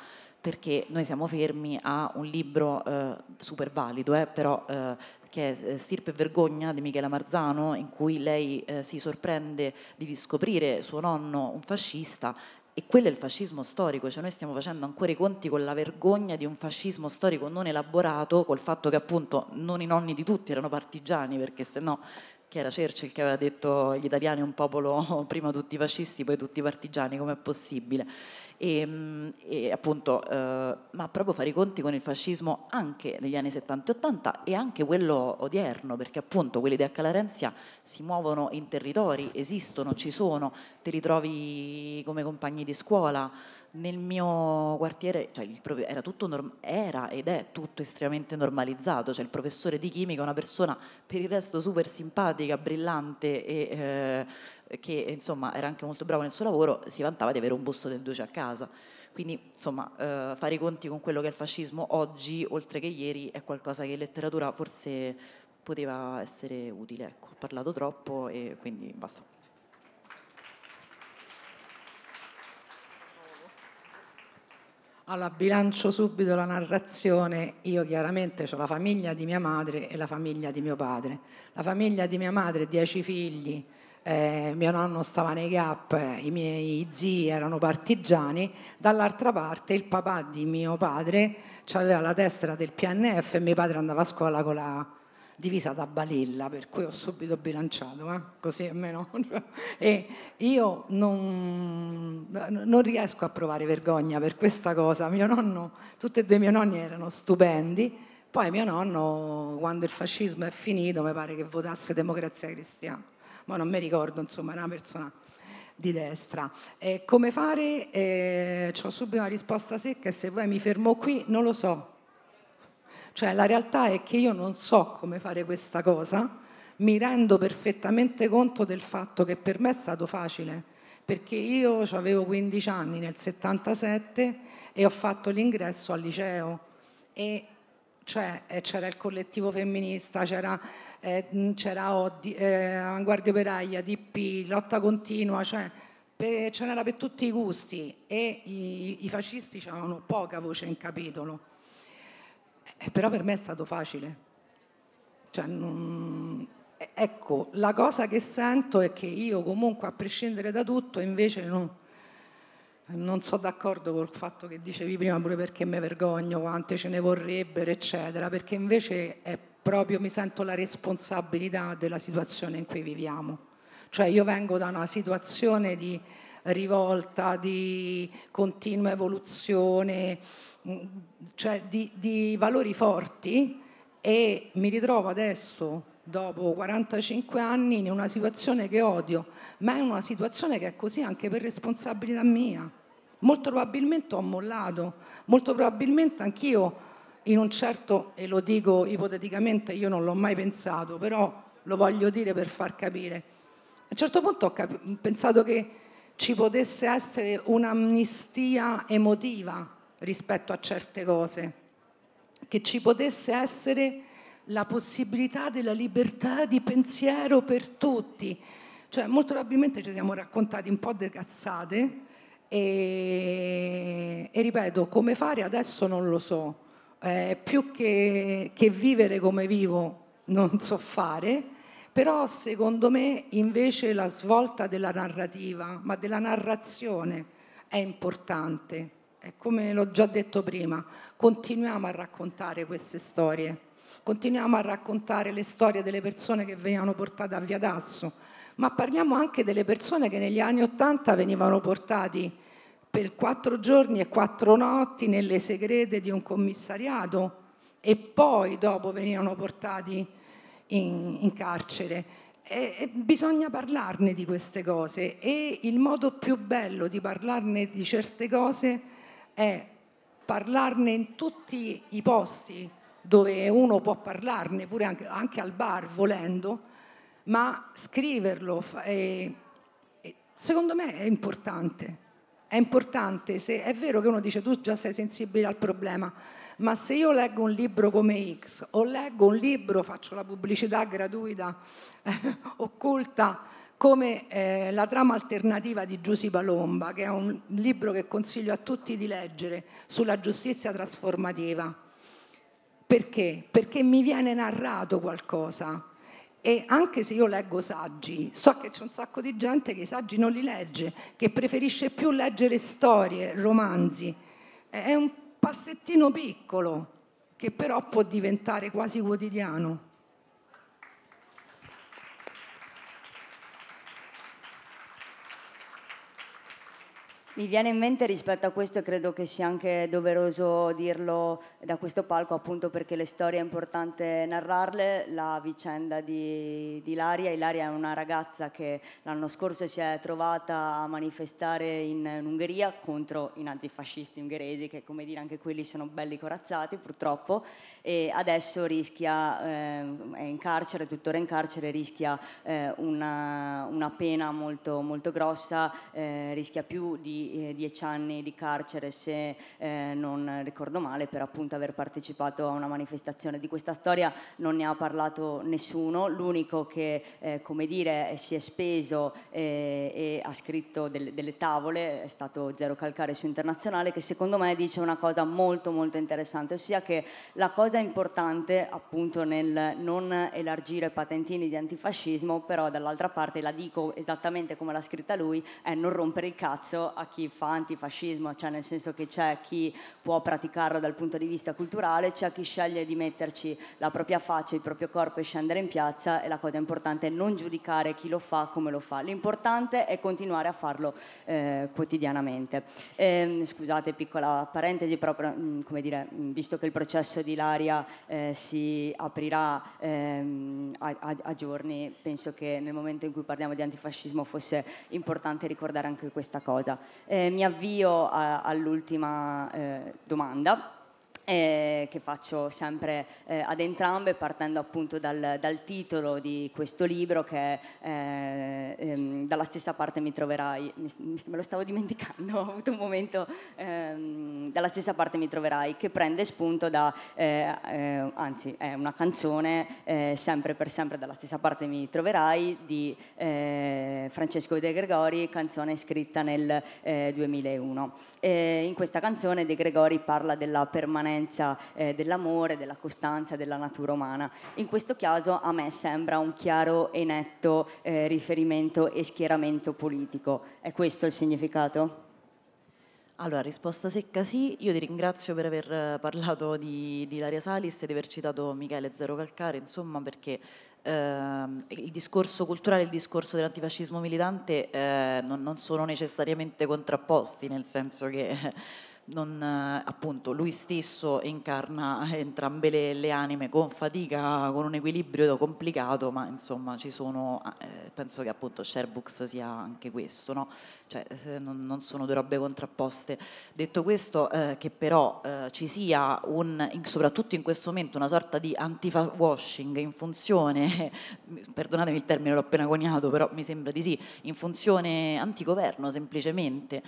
perché noi siamo fermi a un libro eh, super valido, eh, però eh, che è eh, Stirpe e Vergogna di Michela Marzano, in cui lei eh, si sorprende di scoprire suo nonno un fascista e quello è il fascismo storico, cioè noi stiamo facendo ancora i conti con la vergogna di un fascismo storico non elaborato, col fatto che appunto non i nonni di tutti erano partigiani, perché se no chi era Churchill che aveva detto gli italiani un popolo <laughs> prima tutti fascisti, poi tutti partigiani, com'è possibile? e, mm, e appunto, eh, ma proprio fare i conti con il fascismo anche negli anni 70 e 80 e anche quello odierno, perché appunto quelli di Accalarensia si muovono in territori, esistono, ci sono, ti ritrovi come compagni di scuola, nel mio quartiere cioè, era, norm- era, ed è tutto estremamente normalizzato, cioè, il professore di chimica è una persona per il resto super simpatica, brillante e eh, che insomma, era anche molto bravo nel suo lavoro, si vantava di avere un busto del Duce a casa. Quindi insomma, eh, fare i conti con quello che è il fascismo oggi, oltre che ieri, è qualcosa che in letteratura forse poteva essere utile. Ecco, ho parlato troppo e quindi basta. Allora, bilancio subito la narrazione. Io chiaramente ho la famiglia di mia madre e la famiglia di mio padre. La famiglia di mia madre, dieci figli, eh, mio nonno stava nei GAP, eh, i miei zii erano partigiani, dall'altra parte il papà di mio padre aveva la tessera del PNF e mio padre andava a scuola con la divisa da balilla, per cui ho subito bilanciato, eh? così almeno. <laughs> e io non, non, riesco a provare vergogna per questa cosa. Mio nonno, tutti e due i miei nonni erano stupendi. Poi mio nonno, quando il fascismo è finito, mi pare che votasse democrazia cristiana ma non mi ricordo, insomma, una persona di destra. Eh, come fare? Eh, ho subito una risposta secca e se vuoi mi fermo qui, non lo so. Cioè la realtà è che io non so come fare questa cosa, mi rendo perfettamente conto del fatto che per me è stato facile, perché io avevo 15 anni nel 77 e ho fatto l'ingresso al liceo e cioè eh, c'era il collettivo femminista, c'era, eh, Oddi, eh, Anguardia Operaia, DP, Lotta Continua, cioè per, ce n'era per tutti i gusti e i, i fascisti avevano poca voce in capitolo. Eh, però per me è stato facile. Cioè, non... Eh, ecco, la cosa che sento è che io comunque, a prescindere da tutto, invece non non sono d'accordo col fatto che dicevi prima pure perché mi vergogno, quante ce ne vorrebbero, eccetera, perché invece è proprio mi sento la responsabilità della situazione in cui viviamo. Cioè io vengo da una situazione di rivolta, di continua evoluzione, mm, cioè di, di valori forti e mi ritrovo adesso dopo 45 anni in una situazione che odio, ma è una situazione che è così anche per responsabilità mia. Molto probabilmente ho mollato, molto probabilmente anch'io in un certo, e lo dico ipoteticamente, io non l'ho mai pensato, però lo voglio dire per far capire. A un certo punto ho cap- pensato che ci potesse essere un'amnistia emotiva rispetto a certe cose, che ci potesse essere la possibilità della libertà di pensiero per tutti. Cioè, molto probabilmente ci siamo raccontati un po' di cazzate, e, e ripeto, come fare adesso non lo so. Eh, più che, che vivere come vivo non so fare, però secondo me invece la svolta della narrativa, ma della narrazione, è importante. E come l'ho già detto prima, continuiamo a raccontare queste storie, continuiamo a raccontare le storie delle persone che venivano portate a Via Dasso, ma parliamo anche delle persone che negli anni Ottanta venivano portati per quattro giorni e quattro notti nelle segrete di un commissariato e poi dopo venivano portati in, in carcere. E, e bisogna parlarne di queste cose e il modo più bello di parlarne di certe cose è parlarne in tutti i posti dove uno può parlarne, pure anche, anche al bar volendo, ma scriverlo eh, secondo me è importante. È importante, se è vero che uno dice tu già sei sensibile al problema, ma se io leggo un libro come X o leggo un libro, faccio la pubblicità gratuita, eh, <laughs> occulta, come eh, La trama alternativa di Giussi Palomba, che è un libro che consiglio a tutti di leggere sulla giustizia trasformativa. Perché? Perché mi viene narrato qualcosa, e anche se io leggo saggi, so che c'è un sacco di gente che i saggi non li legge, che preferisce più leggere storie, romanzi. È un passettino piccolo che però può diventare quasi quotidiano. Mi viene in mente rispetto a questo, e credo che sia anche doveroso dirlo da questo palco, appunto perché le storie è importante narrarle, la vicenda di, di Ilaria. Ilaria è una ragazza che l'anno scorso si è trovata a manifestare in, in Ungheria contro i nazifascisti ungheresi, che come dire anche quelli sono belli corazzati purtroppo, e adesso rischia, eh, è in carcere, tuttora in carcere, rischia eh, una, una, pena molto, molto grossa, eh, rischia più di eh, dieci anni di carcere, se eh, non ricordo male, per appunto aver partecipato a una manifestazione. Di questa storia non ne ha parlato nessuno, l'unico che eh, come dire, si è speso eh, e ha scritto del, delle tavole è stato Zero Calcare su Internazionale, che secondo me dice una cosa molto molto interessante, ossia che la cosa importante appunto nel non elargire patentini di antifascismo, però dall'altra parte la dico esattamente come l'ha scritta lui, è non rompere il cazzo a chi chi fa antifascismo, cioè nel senso che c'è chi può praticarlo dal punto di vista culturale, c'è chi sceglie di metterci la propria faccia, il proprio corpo e scendere in piazza e la cosa importante è non giudicare chi lo fa, come lo fa. L'importante è continuare a farlo eh, quotidianamente. E, ehm, scusate, piccola parentesi, proprio mm, come dire, mm, visto che il processo di Laria eh, si aprirà ehm, a, a, a giorni, penso che nel momento in cui parliamo di antifascismo fosse importante ricordare anche questa cosa. Eh, mi avvio all'ultima eh, domanda eh, che faccio sempre eh, ad entrambe partendo appunto dal, dal, titolo di questo libro che eh, ehm, dalla stessa parte mi troverai, mi, me lo stavo dimenticando, <laughs> ho avuto un momento, ehm, dalla stessa parte mi troverai che prende spunto da, eh, eh, anzi è una canzone eh, sempre per sempre dalla stessa parte mi troverai di Francesco De Gregori, canzone scritta nel 2001. Eh, in questa canzone De Gregori parla della permanenza eh, dell'amore, della costanza della natura umana. In questo caso a me sembra un chiaro e netto eh, riferimento e schieramento politico. È questo il significato? Allora, risposta secca sì, io ti ringrazio per aver eh, parlato di, di Ilaria Salis e di aver citato Michele Zero Calcare, insomma perché eh, il discorso culturale e il discorso dell'antifascismo militante eh, non, non sono necessariamente contrapposti, nel senso che non, eh, appunto, lui stesso incarna entrambe le, le, anime con fatica, con un equilibrio complicato, ma insomma ci sono, eh, penso che appunto Sherbooks sia anche questo, no? cioè, non, non, sono due robe contrapposte. Detto questo, eh, che però eh, ci sia un, in, soprattutto in questo momento una sorta di anti-washing in funzione, <laughs> perdonatemi il termine, l'ho appena coniato, però mi sembra di sì, in funzione antigoverno semplicemente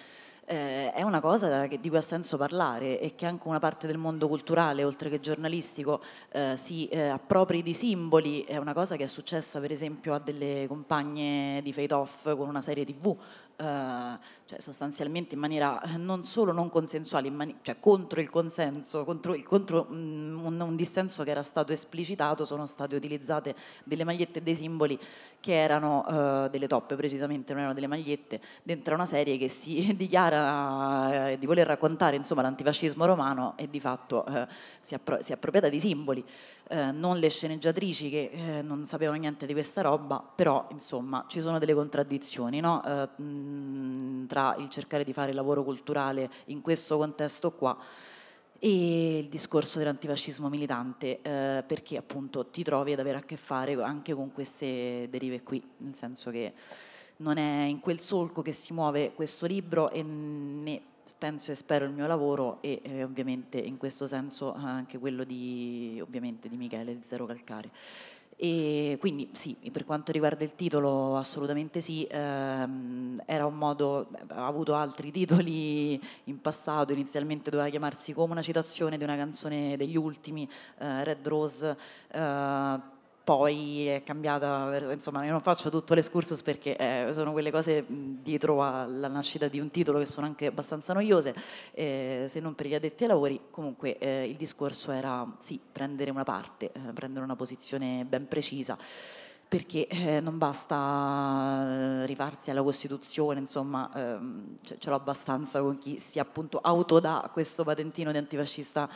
eh, è una cosa che, di cui ha senso parlare e che anche una parte del mondo culturale, oltre che giornalistico, eh, si eh, appropri di simboli. È una cosa che è successa per esempio a delle compagne di Fate Off con una serie tv. Eh, cioè sostanzialmente in maniera eh, non solo non consensuale, cioè contro il consenso, contro, il, contro mm, un, un, dissenso che era stato esplicitato, sono state utilizzate delle magliette e dei simboli che erano eh, delle toppe precisamente, non erano delle magliette, dentro una serie che si <laughs> dichiara eh, di voler raccontare insomma, l'antifascismo romano e di fatto eh, si, appro- si, è appropriata di simboli, eh, non le sceneggiatrici che eh, non sapevano niente di questa roba, però insomma ci sono delle contraddizioni no? Mm, tra tra il cercare di fare lavoro culturale in questo contesto qua e il discorso dell'antifascismo militante, eh, perché appunto ti trovi ad avere a che fare anche con queste derive qui, nel senso che non è in quel solco che si muove questo libro e ne penso e spero il mio lavoro e eh, ovviamente in questo senso anche quello di, di Michele di Zero Calcare. E quindi sì, per quanto riguarda il titolo assolutamente sì, ehm, era un modo, ha avuto altri titoli in passato, inizialmente doveva chiamarsi come una citazione di una canzone degli ultimi, eh, Red Rose. Eh, poi è cambiata, insomma io non faccio tutto l'escursus perché eh, sono quelle cose dietro alla nascita di un titolo che sono anche abbastanza noiose, eh, se non per gli addetti ai lavori, comunque eh, il discorso era sì, prendere una parte, eh, prendere una posizione ben precisa perché eh, non basta eh, rifarsi alla Costituzione, insomma, ehm, ce, ce l'ho abbastanza con chi si appunto autodà questo patentino di antifascista,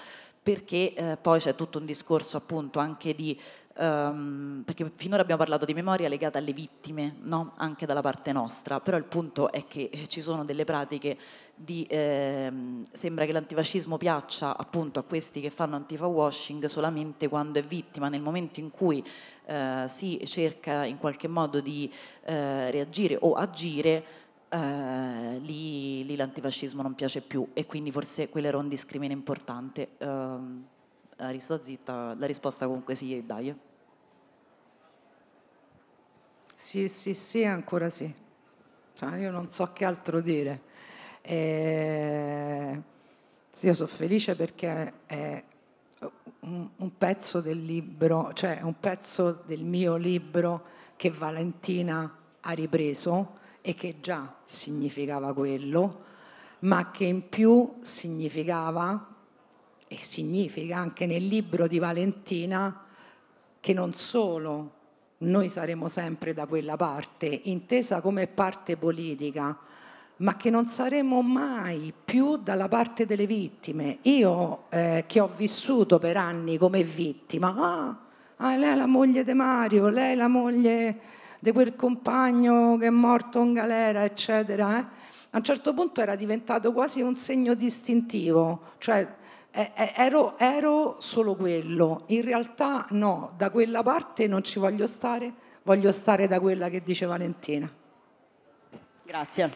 perché eh, poi c'è tutto un discorso appunto anche di Um, perché finora abbiamo parlato di memoria legata alle vittime, no? anche dalla parte nostra, però il punto è che eh, ci sono delle pratiche di... Ehm, sembra che l'antifascismo piaccia appunto a questi che fanno antifa washing solamente quando è vittima, nel momento in cui eh, si cerca in qualche modo di eh, reagire o agire, eh, lì, lì, l'antifascismo non piace più e quindi forse quello era un discrimine importante. Um, Ari, eh, zitta, la risposta comunque sì dai. Sì, sì, sì, ancora sì. Cioè, io non so che altro dire. Eh, sì, io sono felice perché è un, un pezzo del libro, cioè un pezzo del mio libro che Valentina ha ripreso e che già significava quello, ma che in più significava e significa anche nel libro di Valentina che non solo noi saremo sempre da quella parte, intesa come parte politica, ma che non saremo mai più dalla parte delle vittime. Io eh, che ho vissuto per anni come vittima, ah, ah, lei è la moglie di Mario, lei è la moglie di quel compagno che è morto in galera, eccetera, eh? a un certo punto era diventato quasi un segno distintivo, cioè eh, eh, ero, ero solo quello, in realtà no, da quella parte non ci voglio stare, voglio stare da quella che dice Valentina. Grazie.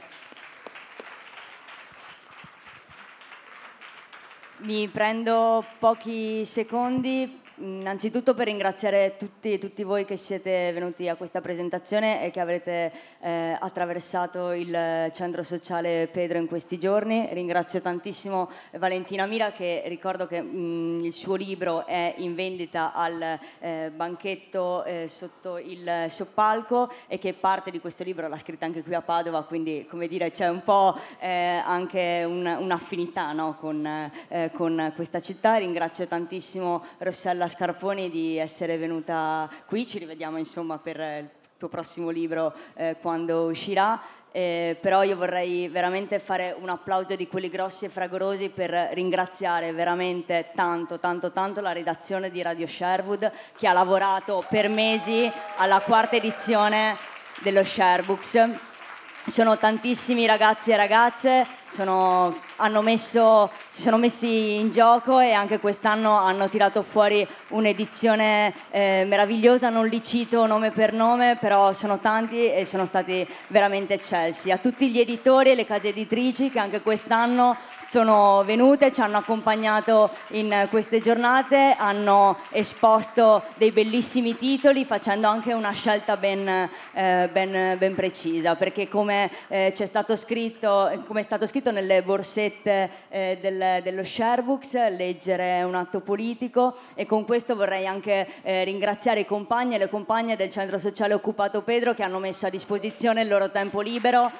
Mi prendo pochi secondi Innanzitutto per ringraziare tutti, tutti, voi che siete venuti a questa presentazione e che avrete eh, attraversato il centro sociale Pedro in questi giorni. Ringrazio tantissimo Valentina Mira che ricordo che mh, mm, il suo libro è in vendita al eh, banchetto eh, sotto il soppalco e che parte di questo libro l'ha scritta anche qui a Padova, quindi come dire c'è un po' eh, anche un, un'affinità no? con, eh, con questa città. Ringrazio tantissimo Rossella Scarponi di essere venuta qui, ci rivediamo insomma per il tuo prossimo libro eh, quando uscirà. Eh, però io vorrei veramente fare un applauso di quelli grossi e fragorosi per ringraziare veramente tanto, tanto, tanto la redazione di Radio Sherwood che ha lavorato per mesi alla quarta edizione dello Sharebooks sono tantissimi ragazzi e ragazze, sono, messo, si sono messi in gioco e anche quest'anno hanno tirato fuori un'edizione eh, meravigliosa, non li cito nome per nome, però sono tanti e sono stati veramente eccelsi. A tutti gli editori e le case editrici che anche quest'anno sono venute, ci hanno accompagnato in queste giornate, hanno esposto dei bellissimi titoli facendo anche una scelta ben, eh, ben, ben precisa, perché come, eh, c'è stato scritto, come è stato scritto nelle borsette eh, del, dello Sherbrooks, leggere è un atto politico e con questo vorrei anche eh, ringraziare i compagni e le compagne del Centro Sociale Occupato Pedro che hanno messo a disposizione il loro tempo libero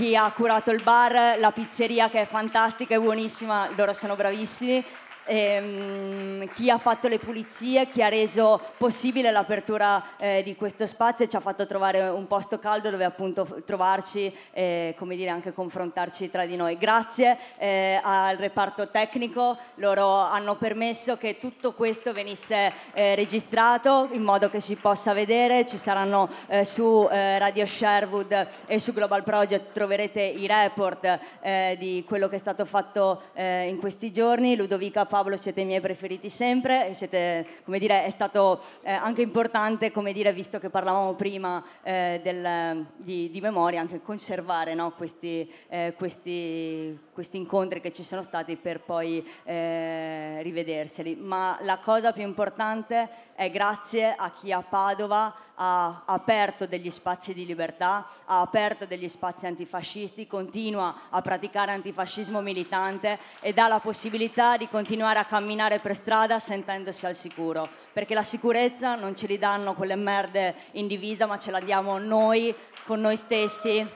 chi ha curato il bar, la pizzeria che è fantastica e buonissima, loro sono bravissimi ehm, chi ha fatto le pulizie, chi ha reso possibile l'apertura eh, di questo spazio e ci ha fatto trovare un posto caldo dove appunto trovarci e come dire, anche confrontarci tra di noi. Grazie eh, al reparto tecnico, loro hanno permesso che tutto questo venisse eh, registrato in modo che si possa vedere, ci saranno eh, su eh, Radio Sherwood e su Global Project troverete i report eh, di quello che è stato fatto in questi giorni. Ludovica Paolo Paolo siete i miei preferiti sempre, siete, dire, è stato eh, anche importante, dire, visto che parlavamo prima eh, del, di, di, memoria, anche conservare no, questi, eh, questi questi incontri che ci sono stati per poi eh, rivederseli. Ma la cosa più importante è grazie a chi a Padova ha aperto degli spazi di libertà, ha aperto degli spazi antifascisti, continua a praticare antifascismo militante e dà la possibilità di continuare a camminare per strada sentendosi al sicuro, perché la sicurezza non ce li danno quelle merde in divisa, ma ce la diamo noi con noi stessi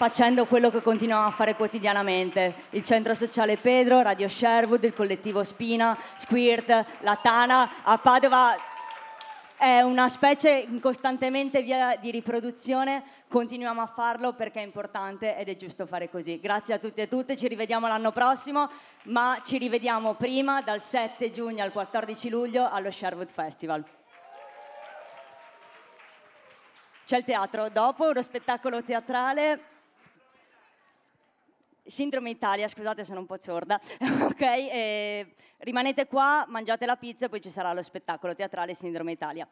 facendo quello che continuiamo a fare quotidianamente. Il Centro Sociale Pedro, Radio Sherwood, il collettivo Spina, Squirt, La Tana, a Padova è una specie in costantemente via di riproduzione, continuiamo a farlo perché è importante ed è giusto fare così. Grazie a tutti e a tutte, ci rivediamo l'anno prossimo, ma ci rivediamo prima dal 7 giugno al 14 luglio allo Sherwood Festival. C'è il teatro, dopo uno spettacolo teatrale Sindrome Italia, scusate sono un po' ciorda, <laughs> ok? E eh, rimanete qua, mangiate la pizza e poi ci sarà lo spettacolo teatrale Sindrome Italia.